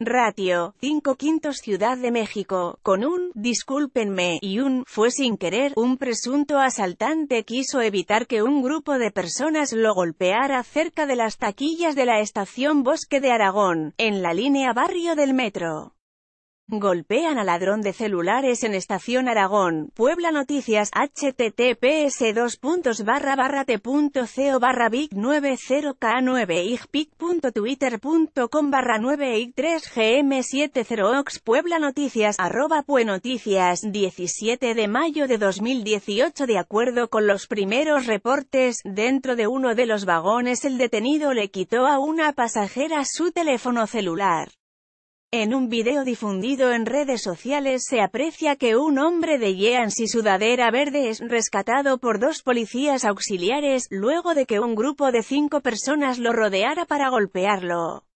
Ratio, 5 quintos Ciudad de México, con un, discúlpenme, y un, fue sin querer, un presunto asaltante quiso evitar que un grupo de personas lo golpeara cerca de las taquillas de la estación Bosque de Aragón, en la línea barrio del metro. Golpean al ladrón de celulares en Estación Aragón, Puebla Noticias, https 2 barra t.co barra 90k9 igpic.twitter.com barra 9 3gm70 ox Puebla Noticias, arroba puenoticias, 17 de mayo de 2018 De acuerdo con los primeros reportes, dentro de uno de los vagones el detenido le quitó a una pasajera su teléfono celular. En un video difundido en redes sociales se aprecia que un hombre de jeans y sudadera verde es rescatado por dos policías auxiliares, luego de que un grupo de cinco personas lo rodeara para golpearlo.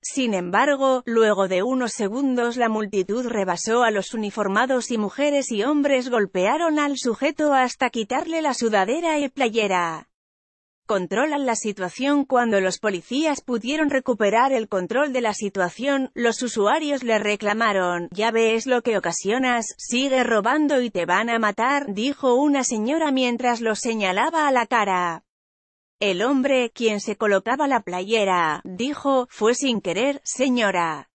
Sin embargo, luego de unos segundos la multitud rebasó a los uniformados y mujeres y hombres golpearon al sujeto hasta quitarle la sudadera y playera controlan la situación Cuando los policías pudieron recuperar el control de la situación, los usuarios le reclamaron, ya ves lo que ocasionas, sigue robando y te van a matar, dijo una señora mientras lo señalaba a la cara. El hombre, quien se colocaba la playera, dijo, fue sin querer, señora.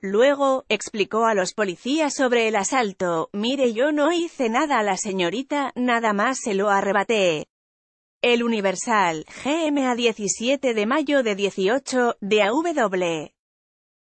Luego, explicó a los policías sobre el asalto, mire yo no hice nada a la señorita, nada más se lo arrebaté. El Universal, GMA 17 de mayo de 18, de AW.